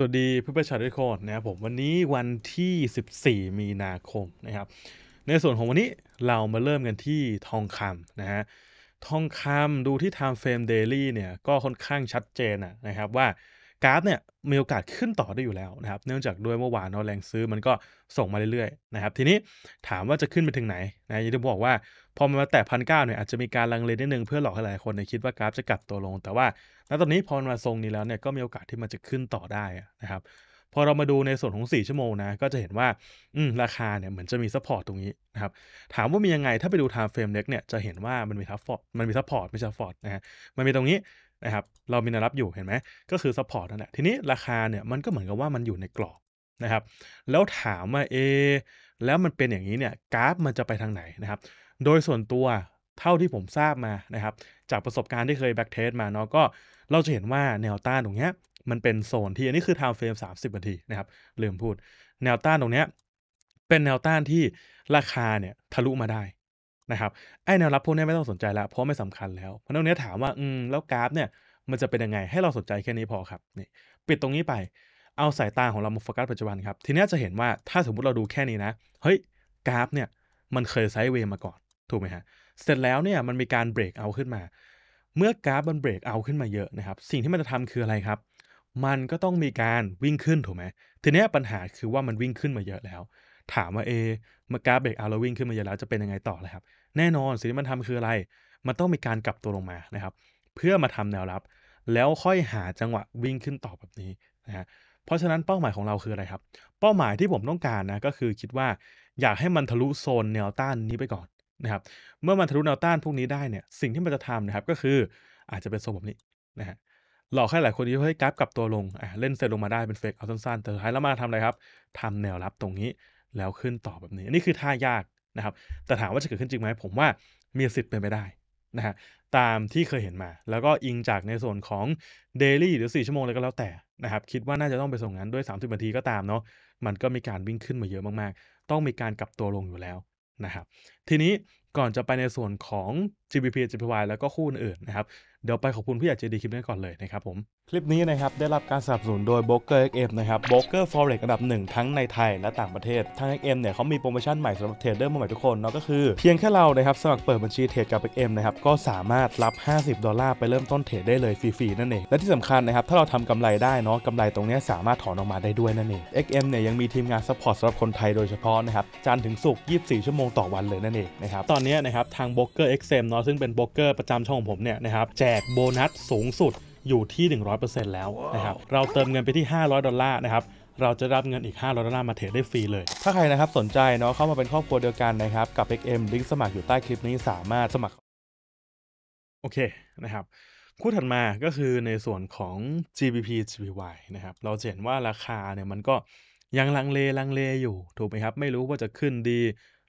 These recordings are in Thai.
สวัสดีเพื่อประชาชนทุกคนนะครับผมวันนี้วันที่ 14 มีนาคมนะครับในส่วนของวันนี้เรามาเริ่มกันที่ทองคำนะฮะทองคำดูที่ไทม์เฟรมเดลี่เนี่ยก็ค่อนข้างชัดเจนนะครับว่ากราฟเนี่ยมีโอกาสขึ้นต่อได้อยู่แล้วนะครับเนื่องจากด้วยเมื่อวานเราแรงซื้อ มันก็ส่งมาเรื่อยๆนะครับทีนี้ถามว่าจะขึ้นไปถึงไหนนะยังจะบอกว่า พอมันมาแตะพันเก้าเนี่ยอาจจะมีการลังเลนิดนึง เพื่อหลอกให้หลายคนคิดว่ากราฟจะกลับตัวลง แต่ว่าณตอนนี้พอมาทรงนี้แล้วเนี่ยก็มีโอกาสที่มันจะขึ้นต่อได้นะครับพอเรามาดูในส่วนของ4ชั่วโมงนะก็จะเห็นว่าอืมราคาเนี่ยเหมือนจะมีซัพพอร์ตตรงนี้นะครับถามว่ามียังไงถ้าไปดูไทม์เฟรมเล็กเนี่ยจะเห็นว่ามันมีทัพฟอร์ตมันมีซัพพอร์ตไม่ใช่ซัพพอร์ตนะฮะมันมีตรงนี้นะครับ เรามีแนวรับอยู่เห็นไหมก็คือซัพพอร์ตนั่นแหละ ทีนี้ราคาเนี่ย มันก็เหมือนกับว่ามันอยู่ในกรอบ นะครับ แล้วถามว่าเอแล้วมันเป็นอย่างนี้เนี่ย กราฟมันจะไปทางไหน นะครับ โดยส่วนตัวเท่าที่ผมทราบมานะครับจากประสบการณ์ที่เคยแบ็กเทสมาเนาะก็เราจะเห็นว่าแนวต้านตรงเนี้ยมันเป็นโซนที่อันนี้คือไทม์เฟรม 30 นาทีนะครับลืมพูดแนวต้านตรงเนี้ยเป็นแนวต้านที่ราคาเนี่ยทะลุมาได้นะครับไอแนวรับพวกนี้ไม่ต้องสนใจแล้วเพราะไม่สำคัญแล้วเพราะตรงเนี้ยถามว่าอืมแล้วกราฟเนี่ยมันจะเป็นยังไงให้เราสนใจแค่นี้พอครับนี่ปิดตรงนี้ไปเอาสายตาของเรามาโฟกัสปัจจุบันครับ ทีนี้จะเห็นว่าถ้าสมมติเราดูแค่นี้นะ เฮ้ย กราฟเนี่ยมันเคยไซด์เวย์มาก่อน ถูกไหมฮะเสร็จแล้วเนี่ยมันมีการเบรกเอาขึ้นมาเมื่อกราฟมันเบรกเอาขึ้นมาเยอะนะครับสิ่งที่มันจะทำคืออะไรครับ มันก็ต้องมีการวิ่งขึ้นถูกไหมทีนี้ปัญหาคือว่ามันวิ่งขึ้นมาเยอะแล้วถามว่าเอมากราฟเบรกอาร์ลวิ่งขึ้นมาเยอะแล้วจะเป็นยังไงต่อเลยครับ แน่นอนสิ่งที่มันทำคืออะไร มันต้องมีการกลับตัวลงมานะครับเพื่อมาทำแนวรับ แล้วค่อยหาจังหวะวิ่งขึ้นต่อแบบนี้นะฮะเพราะฉะนั้นเป้าหมายของเราคืออะไรครับเป้าหมายที่ผมต้องการนะก็คือคิดว่าอยากให้มันทะลุโซนแนวต้านนี้ไปก่อนนะครับเมื่อมันทะลุแนวต้านพวกนี้ได้เนี่ยสิ่งที่มันจะทำนะครับก็คือ อาจจะเป็นโซนแบบนี้นะฮะหลอกให้หลายคนที่เฮ้ยกราฟกลับตัวลงเล่นเสร็จลงมาได้เป็นเฟกเอาสั้นๆแต่สุดท้ายแล้วมาทำอะไรครับทำแนวรับตรงนี้แล้วขึ้นต่อแบบนี้อันนี้คือท่ายากนะครับ แต่ถามว่าจะเกิดขึ้นจริงไหม ผมว่ามีสิทธิ์เป็นไปได้นะฮะตามที่เคยเห็นมา แล้วก็อิงจากในส่วนของเดลี่หรือ 4 ชั่วโมงเลยก็แล้วแต่นะครับ คิดว่าน่าจะต้องไปส่งงานด้วย 30นาทีก็ตามเนาะมันก็มีการวิ่งขึ้นมาเยอะมากๆ ต้องมีการกลับตัวลงอยู่แล้วนะครับทีนี้ก่อนจะไปในส่วนของ GBP GPY แล้วก็คู่อื่นนะครับเดี๋ยวไปขอบคุณผู้ใหญ่ใจดีคลิปนี้ก่อนเลยนะครับผมคลิปนี้นะครับ ได้รับการสนับสนุนโดย b r o k e r XM นะครับ b r o k e r Forex อันดับหนึ่งทั้งในไทยและต่างประเทศ ทาง XM เนี่ยเขามีโปรโมชั่นใหม่สำหรับเทรดเดอร์มือใหม่ทุกคน เนาะก็คือเพียงแค่เรานะครับ สมัครเปิดบัญชีเทรดกับ XM นะครับ ก็สามารถรับ 50 ดอลลาร์ไปเริ่มต้นเทรดได้เลยฟรีๆ นั่นเอง และที่สำคัญนะครับถ้าเราทำกำไรได้เนาะกำไรตรงนี้สามารถถอนออกมาได้ด้วยนั่นเอง XM เนี่ยยังมีทีมงานซัพพอร์ตสำหรับคนไทยโดยเฉพาะนะครับจันทร์ถึงศุกร์24 ชั่วโมงต่อวันเลยนั่นเองนะครับตอนนี้นะครับทาง b r o k e r XM เนาะซึ่งเป็น b เกอร์ประจำช่องผมเนี่ยนะครับแจกโบนัสสูงสุดอยู่ที่ 100%แล้วนะครับ เราเติมเงินไปที่ 500 ดอลลาร์นะครับ เราจะรับเงินอีก 500 ดอลลาร์มาเทรดได้ฟรีเลย ถ้าใครนะครับสนใจเนาะ เข้ามาเป็นครอบครัวเดียวกันนะครับ กับ XM ลิงก์สมัครอยู่ใต้คลิปนี้สามารถสมัคร โอเคนะครับ คู่ถัดมาก็คือในส่วนของ GBP GPY นะครับ เราเห็นว่าราคาเนี่ยมันก็ยังลังเลลังเลอยู่ ถูกไหมครับ ไม่รู้ว่าจะขึ้นดี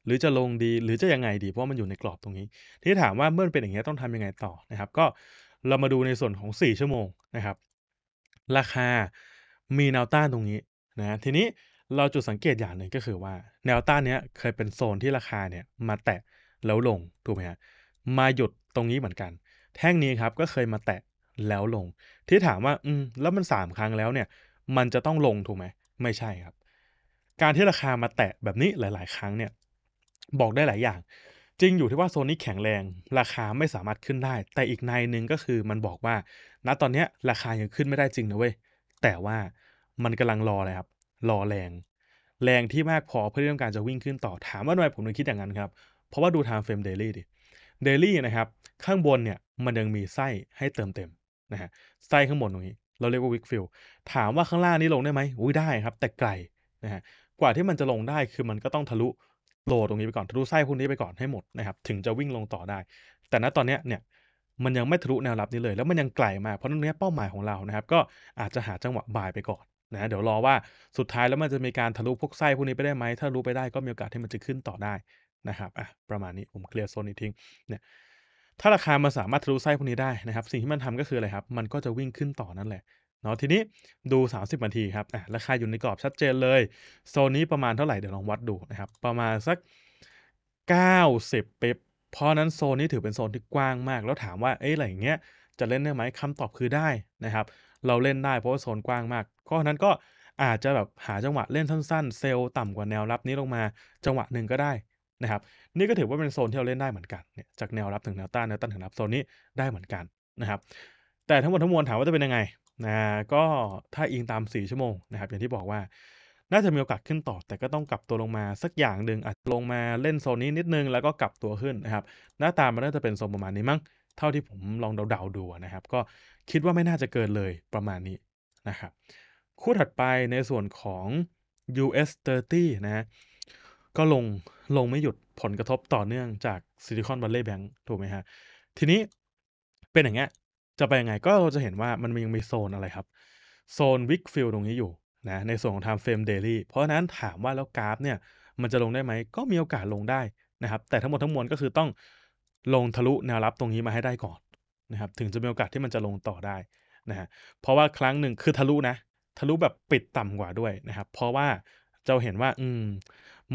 หรือจะลงดี หรือจะยังไงดี เพราะมันอยู่ในกรอบตรงนี้ ที่ถามว่าเมื่อเป็นอย่างนี้ต้องทำยังไงต่อนะครับ ก็เรามาดูในส่วนของ 4ชั่วโมงนะครับ ราคามีแนวต้านตรงนี้นะทีนี้เราจุดสังเกตอย่างหนึ่งก็คือว่า แนวต้านเนี้ยเคยเป็นโซนที่ราคาเนี่ย มาแตะแล้วลงถูกไหมฮะมาหยุดตรงนี้เหมือนกัน แท่งนี้ครับก็เคยมาแตะแล้วลง ที่ถามว่าอืมแล้วมัน3ครั้งแล้วเนี่ย มันจะต้องลงถูกไหมไม่ใช่ครับ การที่ราคามาแตะแบบนี้หลายๆครั้งเนี่ย บอกได้หลายอย่างจริง อยู่ที่ว่าโซนนี้แข็งแรง ราคาไม่สามารถขึ้นได้ แต่อีกในหนึ่งก็คือมันบอกว่า ณตอนนี้ราคายังขึ้นไม่ได้จริงนะเว้ยแต่ว่ามันกำลังรอเลยครับรอแรง แรงที่มากพอเพื่อที่ต้องการจะวิ่งขึ้นต่อถามว่าทำไมผมถึงคิดอย่างนั้นครับเพราะว่าดูทางเฟรมเดลี่ดิเดลี่นะครับข้างบนเนี่ยมันยังมีไส้ให้เติมเต็มนะฮะไส้ข้างบนตรงนี้เราเรียกว่าวิกฟิลถามว่าข้างล่างนี้ลงได้ไหมอุ้ยได้ครับแต่ไกลนะฮะกว่าที่มันจะลงได้คือมันก็ต้องทะลุโหลดตรงนี้ไปก่อน ทะลุไส้พุ้นนี้ไปก่อนให้หมดนะครับ ถึงจะวิ่งลงต่อได้ แต่ณตอนนี้เนี่ย มันยังไม่ทะลุแนวรับนี้เลย แล้วมันยังไกลมากเพราะนั้นเป้าหมายของเรานะครับ ก็อาจจะหาจังหวะบ่ายไปก่อนนะ เดี๋ยวรอว่าสุดท้ายแล้วมันจะมีการทะลุพวกไส้พวกนี้ไปได้ไหม ถ้ารู้ไปได้ก็มีโอกาสที่มันจะขึ้นต่อได้นะครับ อ่ะ ประมาณนี้ผมเคลียร์โซนนี้ทิ้งเนี่ยถ้าราคามันสามารถทะลุไส้พวกนี้ได้นะครับ สิ่งที่มันทำก็คืออะไรครับ มันก็จะวิ่งขึ้นต่อนั่นแหละเนาะทีนี้ดู 30นาทีครับอ่ะราคาอยู่ในกรอบชัดเจนเลย โซนนี้ประมาณเท่าไหร่เดี๋ยวลองวัดดูนะครับประมาณสัก 90 เปิบเพราะนั้นโซนนี้ถือเป็นโซนที่กว้างมาก แล้วถามว่า เอ๊ะอะไรอย่างเงี้ยจะเล่นได้ไหมคำตอบคือได้นะครับเราเล่นได้เพราะว่าโซนกว้างมาก เพราะนั้นก็อาจจะแบบหาจังหวะเล่นสั้นๆ เซลล์ต่ำกว่าแนวรับนี้ลงมาจังหวะหนึ่งก็ได้นะครับนี่ก็ถือว่าเป็นโซนที่เราเล่นได้เหมือนกันเนี่ยจากแนวรับถึงแนวต้านแนวต้านถึงรับโซนนี้ได้เหมือนกันนะครับแต่ทั้งหมดทั้งมวลถามว่าจะเป็นยังไงนะก็ถ้าอิงตาม 4 ชั่วโมงนะครับ อย่างที่บอกว่าน่าจะมีโอกาสขึ้นต่อ แต่ก็ต้องกลับตัวลงมา สักอย่างหนึ่งอาจลงมาเล่นโซนนี้นิดนึงแล้วก็กลับตัวขึ้นนะครับหน้าตามันน่าจะเป็นโซนประมาณนี้มั้ง เท่าที่ผมลองเดาๆดูนะครับ ก็คิดว่าไม่น่าจะเกินเลยประมาณนี้นะครับคู่ถัดไปในส่วนของ US 30นะก็ลงลงไม่หยุดผลกระทบต่อเนื่องจากซิลิคอนวัลเลยแบงค์ถูกไหมฮะทีนี้เป็นอย่างเงี้ยจะไปยังไงก็เราจะเห็นว่ามันยังมีโซนอะไรครับโซนวิกฟิลตรงนี้อยู่นะในส่วนของ time frame daily เพราะฉะนั้นถามว่าแล้วกราฟเนี่ยมันจะลงได้ไหมก็มีโอกาสลงได้นะครับ แต่ทั้งหมดทั้งมวลก็คือต้อง ลงทะลุแนวรับตรงนี้มาให้ได้ก่อนนะครับถึงจะมีโอกาสที่มันจะลงต่อได้นะฮะเพราะว่าครั้งหนึ่งคือทะลุนะทะลุแบบปิดต่ำกว่าด้วยนะครับเพราะว่าจะเห็นว่า อืม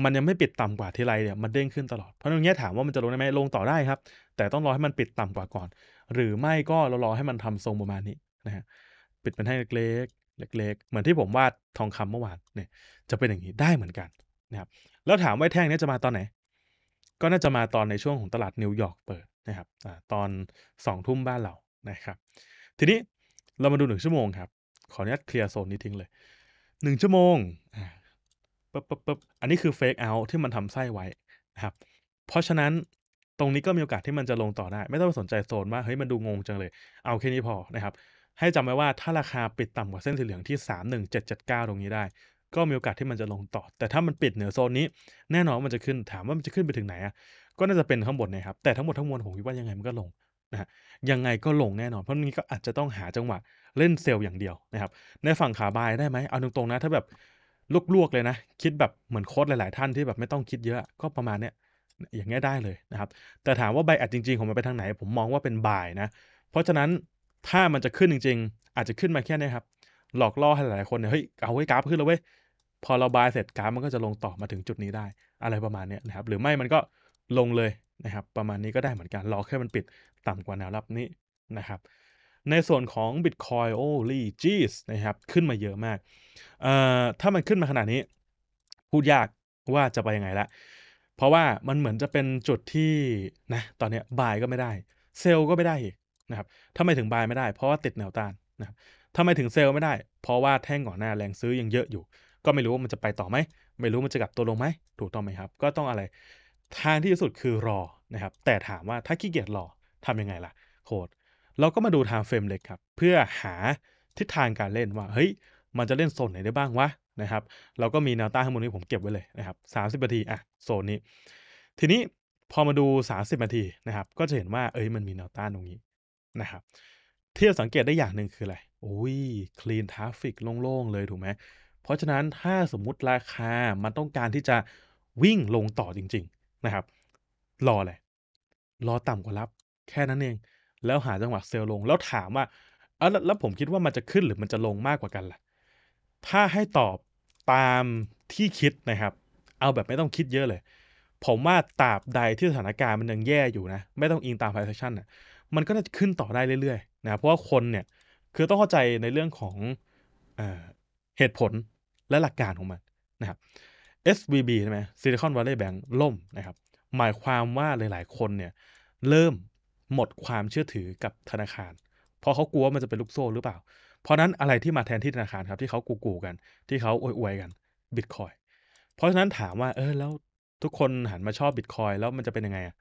มันยังไม่ปิดต่ำกว่าทีไรเนี่ยมันเด้งขึ้นตลอด เพราะตรงนี้ถามว่ามันจะลงได้ไหมลงต่อได้ครับ แต่ต้องรอให้มันปิดต่ำกว่าก่อน หรือไม่ก็เรารอให้มันทำทรงประมาณนี้นะฮะปิดเป็นให้เล็กๆเล็กๆเหมือนที่ผมวาดทองคำเมื่อวานเนี่ย จะเป็นอย่างนี้ ได้เหมือนกันนะครับแล้วถามว่าแท่งนี้จะมาตอนไหนก็น่าจะมาตอนในช่วงของตลาดนิวยอร์กเปิดนะครับตอนสองทุ่มบ้านเรานะครับ ทีนี้เรามาดูหนึ่งชั่วโมงครับ ขออนุญาตเคลียร์โซนนี้ทิ้งเลยหนึ่งชั่วโมงปึ๊บปึ๊บปึ๊บอันนี้คือเฟกเอาที่มันทำไส้ไว้นะครับเพราะฉะนั้นตรงนี้ก็มีโอกาสที่มันจะลงต่อได้ ไม่ต้องไปสนใจโซน ว่าเฮ้ยมันดูงงจังเลยเอาแค่นี้พอนะครับให้จำไว้ว่าถ้าราคาปิดต่ำกว่าเส้นสีเหลืองที่ 31779 ตรงนี้ได้ ก็มีโอกาส ที่มันจะลงต่อ แต่ถ้ามันปิดเหนือโซนนี้ แน่นอนมันจะขึ้นถามว่ามันจะขึ้นไปถึงไหนอ่ะก็น่าจะเป็นข้างบนนะครับแต่ทั้งหมดทั้งมวลผมคิดว่ายังไงมันก็ลงนะะยังไงก็ลงแน่นอน เพราะนี้ก็อาจจะต้องหาจังหวะเล่นเซลล์อย่างเดียวนะครับในฝั่งขาบายได้ไหมเอาตรงๆนะถ้าแบบลวก ๆ เลยนะ คิดแบบ เหมือนโค้ดหลาย ๆ ท่านที่แบบไม่ต้องคิดเยอะ ก็ประมาณเนี้ยอย่างเงี้ยได้เลยนะครับ แต่ถามว่าใบอัดจริง ๆของมันไปทางไหน ผมมองว่าเป็นบ่ายนะ เพราะฉะนั้นถ้ามันจะขึ้นจริง ๆ อาจจะขึ้นมาแค่นี้ครับ หลอกล่อให้หลายๆคนเนี่ยเฮ้ยเอาไว้กราฟขึ้นแล้วเว้ย พอเราบายเสร็จกราฟมันก็จะลงต่อมาถึงจุดนี้ได้ อะไรประมาณนี้นะครับหรือไม่มันก็ลงเลยนะครับ ประมาณนี้ก็ได้เหมือนกันรอแค่มันปิดต่ำกว่าแนวรับนี้นะครับในส่วนของ Bitcoin โอ้ลีจีสนะครับขึ้นมาเยอะมาก เอ่อถ้ามันขึ้นมาขนาดนี้ พูดยากว่าจะไปยังไงละ เพราะว่ามันเหมือนจะเป็นจุดที่ นะ ตอนนี้บายก็ไม่ได้เซลก็ไม่ได้นะครับทำไมถึงบายไม่ได้เพราะว่าติดแนวต้านนะถ้าทำไมถึงเซลไม่ได้ เพราะว่าแท่งก่อนหน้าแรงซื้อยังเยอะอยู่ ก็ไม่รู้ว่ามันจะไปต่อไหม ไม่รู้มันจะกลับตัวลงไหมถูกต้องไหมครับ ก็ต้องอะไรทางที่สุดคือรอนะครับแต่ถามว่าถ้าขี้เกียจรอทำยังไงล่ะโคดเราก็มาดูไทม์เฟรมเล็กครับ เพื่อหาทิศทางการเล่นว่าเฮ้ยมันจะเล่นโซนไหนได้บ้างวะนะครับเราก็มีแนวต้านข้างบนนี้ผมเก็บไว้เลยนะครับสามสิบนาทีอ่ะโซนนี้ ทีนี้พอมาดู 30นาทีนะครับก็จะเห็นว่าเอ้ยมันมีแนวต้านตรงนี้นะครับ ที่สังเกตได้อย่างหนึ่งคืออะไรโอ้ยคลีนทราฟิกโล่งๆเลยถูกไหมเพราะฉะนั้นถ้าสมมุติราคามันต้องการที่จะวิ่งลงต่อจริง ๆนะครับ รออะไรรอต่ำกว่ารับแค่นั้นเองแล้วหาจังหวะเซลล์ลง แล้วถามว่าเอาแล้วผมคิดว่ามันจะขึ้นหรือมันจะลงมากกว่ากันล่ะถ้าให้ตอบตามที่คิดนะครับ เอาแบบไม่ต้องคิดเยอะเลย ผมว่าตราบใดที่สถานการณ์มันยังแย่อยู่นะ ไม่ต้องอิงตามไฟรซชันอ่ะมันก็จะขึ้นต่อได้เรื่อยๆนะเพราะว่าคนเนี่ยคือต้องเข้าใจในเรื่องของเอเหตุผลและหลักการของมันนะครับ SVB ใช่ไหม Silicon Valley Bank ล่มนะครับหมายความว่าหลาย ๆ คนเนี่ยเริ่มหมดความเชื่อถือกับธนาคาร เพราะเขากลัวมันจะเป็นลูกโซ่หรือเปล่า เพราะนั้นอะไรที่มาแทนที่ธนาคารครับที่เขากูกูกันที่เขาอวยๆกันบิตคอยเพราะฉะนั้นถามว่าเออแล้วทุกคนหันมาชอบบิตคอยแล้วมันจะเป็นยังไงอ่ะ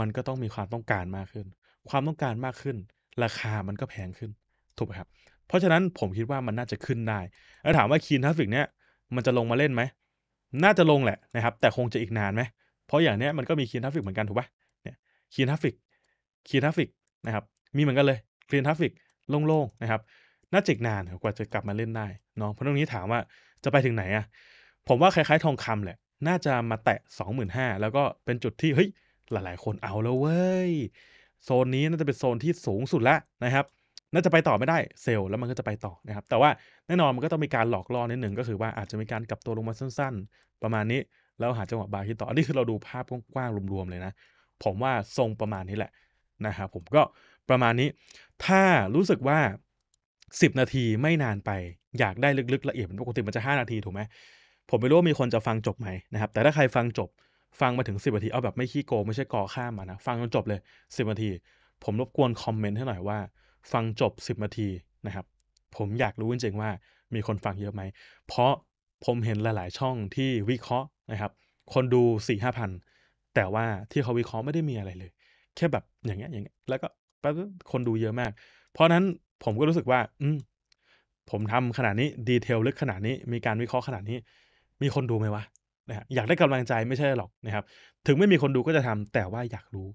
มันก็ต้องมีความต้องการมากขึ้น ความต้องการมากขึ้น ราคามันก็แพงขึ้นถูกไหมครับเพราะฉะนั้นผมคิดว่ามันน่าจะขึ้นได้แล้วถามว่าคีนทัฟฟิกเนี้ยมันจะลงมาเล่นไหมน่าจะลงแหละนะครับแต่คงจะอีกนานไหมเพราะอย่างเนี้ยมันก็มีคีนทัฟฟิกเหมือนกันถูกปะเนี่ยคีนทัฟฟิกคลีนทราฟิกนะครับ มีเหมือนกันเลยคลีนทราฟิกโล่งๆนะครับ น่าจิกนานกว่าจะกลับมาเล่นได้เนาะเพราะตรงนี้ถามว่าจะไปถึงไหนอะผมว่าคล้ายๆทองคำแหละ น่าจะมาแตะ 25,000 แล้วก็เป็นจุดที่เฮ้ยหลายๆคนเอาแล้วเว้ย โซนนี้น่าจะเป็นโซนที่สูงสุดแล้วนะครับ น่าจะไปต่อไม่ได้เซลแล้วมันก็จะไปต่อนะครับ แต่ว่าแน่นอนมันก็ต้องมีการหลอกล่อนิดหนึ่งก็คือว่าอาจจะมีการกลับตัวลงมาสั้น ๆ ประมาณนี้แล้วหาจังหวะบาร์ที่ต่อ นี่คือเราดูภาพกว้างๆรวมๆเลยนะ ผมว่าทรงประมาณนี้แหละนะครับผมก็ประมาณนี้ ถ้ารู้สึกว่า 10 นาทีไม่นานไปอยากได้ลึกๆละเอียดปกติมันจะ 5 นาทีถูกไหมผมไม่รู้ว่ามีคนจะฟังจบไหมนะครับแต่ถ้าใครฟังจบ ฟังมาถึง 10 นาที เอาแบบไม่ขี้โกงไม่ใช่ก่อข้ามมานะ ฟังจนจบเลย 10 นาที ผมรบกวนคอมเมนต์ให้หน่อยว่าฟังจบ 10 นาทีนะครับ ผมอยากรู้จริงๆว่า มีคนฟังเยอะไหมเพราะผมเห็นหลายๆช่องที่วิเคราะห์นะครับคนดู4ี่ห้าพันแต่ว่าที่เขาวิเคราะห์ไม่ได้มีอะไรเลยแค่แบบอย่างเงี้ยอย่างเงี้ยแล้วก็แล้วคนดูเยอะมาก เพราะนั้นผมก็รู้สึกว่าอืมผมทำขนาดนี้ ดีเทลลึกขนาดนี้มีการวิเคราะห์ขนาดนี้ มีคนดูไหมวะนะฮะอยากได้กำลังใจไม่ใช่หรอกนะครับ ถึงไม่มีคนดูก็จะทำ แต่ว่าอยากรู้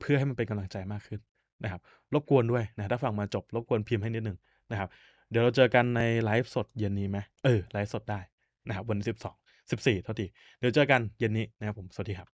เพื่อให้มันเป็นกำลังใจมากขึ้นนะครับรบกวนด้วยนะถ้าฟังมาจบรบกวนพิมพ์ให้นิดหนึ่งนะครับ เดี๋ยวเราเจอกันในไลฟ์สดเย็นนี้ไหมเออไลฟ์สดได้นะครับวันที่สิบสองสิบสี่เท่าที่เดี๋ยวเจอกันเย็นนี้นะครับผมสวัสดีครับ